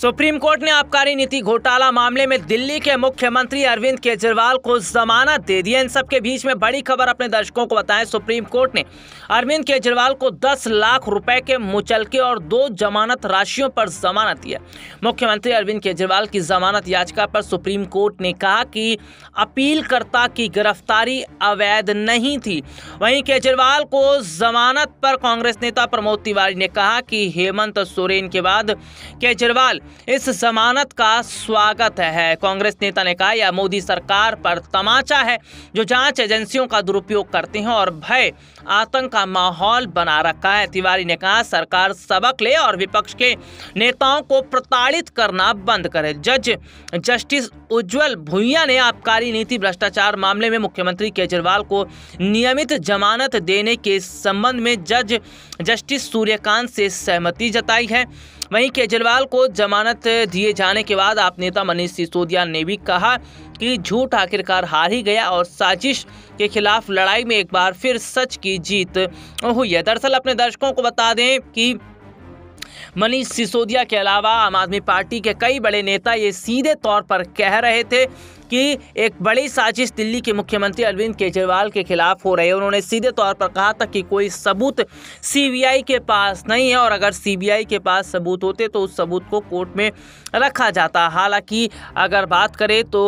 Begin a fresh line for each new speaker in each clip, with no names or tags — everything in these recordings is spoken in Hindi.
सुप्रीम कोर्ट ने आबकारी नीति घोटाला मामले में दिल्ली के मुख्यमंत्री अरविंद केजरीवाल को जमानत दे दी इन सबके बीच में बड़ी खबर अपने दर्शकों को बताएं सुप्रीम कोर्ट ने अरविंद केजरीवाल को 10 लाख रुपए के मुचलके और दो जमानत राशियों पर जमानत दिया मुख्यमंत्री अरविंद केजरीवाल की जमानत याचिका पर सुप्रीम कोर्ट ने कहा कि अपीलकर्ता की गिरफ्तारी अवैध नहीं थी वहीं केजरीवाल को जमानत पर कांग्रेस नेता प्रमोद तिवारी ने कहा कि हेमंत सोरेन के बाद केजरीवाल इस जमानत का स्वागत है कांग्रेस नेता ने कहा यह मोदी सरकार पर तमाचा है जो जांच एजेंसियों का दुरुपयोग करते हैं और भय आतंक का माहौल बना रखा है तिवारी ने कहा सरकार सबक ले और विपक्ष के नेताओं को प्रताड़ित करना बंद करे जज जस्टिस उज्जवल भुइया ने आबकारी नीति भ्रष्टाचार मामले में मुख्यमंत्री केजरीवाल को नियमित जमानत देने के संबंध में जज जस्टिस सूर्यकांत से सहमति जताई है वहीं केजरीवाल को जमानत दिए जाने के बाद आप नेता मनीष सिसोदिया ने भी कहा कि झूठ आखिरकार हार ही गया और साजिश के खिलाफ लड़ाई में एक बार फिर सच की जीत हुई है दरअसल अपने दर्शकों को बता दें कि मनीष सिसोदिया के अलावा आम आदमी पार्टी के कई बड़े नेता ये सीधे तौर पर कह रहे थे कि एक बड़ी साजिश दिल्ली के मुख्यमंत्री अरविंद केजरीवाल के खिलाफ हो रही है उन्होंने सीधे तौर पर कहा था कि कोई सबूत सीबीआई के पास नहीं है और अगर सीबीआई के पास सबूत होते तो उस सबूत को कोर्ट में रखा जाता हालांकि अगर बात करें तो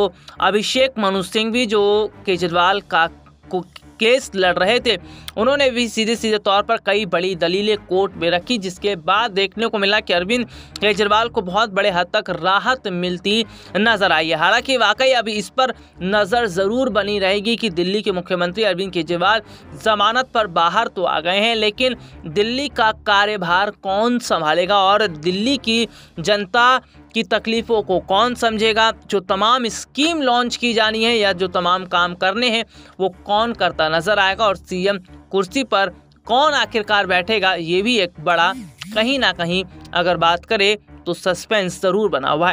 अभिषेक मनु सिंह भी जो केजरीवाल का को केस लड़ रहे थे उन्होंने भी सीधे सीधे तौर पर कई बड़ी दलीलें कोर्ट में रखी जिसके बाद देखने को मिला कि अरविंद केजरीवाल को बहुत बड़े हद तक राहत मिलती नजर आई है हालांकि वाकई अभी इस पर नज़र ज़रूर बनी रहेगी कि दिल्ली के मुख्यमंत्री अरविंद केजरीवाल जमानत पर बाहर तो आ गए हैं लेकिन दिल्ली का कार्यभार कौन संभालेगा और दिल्ली की जनता की तकलीफ़ों को कौन समझेगा जो तमाम स्कीम लॉन्च की जानी है या जो तमाम काम करने हैं वो कौन करता नज़र आएगा और सीएम कुर्सी पर कौन आखिरकार बैठेगा ये भी एक बड़ा कहीं ना कहीं अगर बात करें तो सस्पेंस ज़रूर बना हुआ है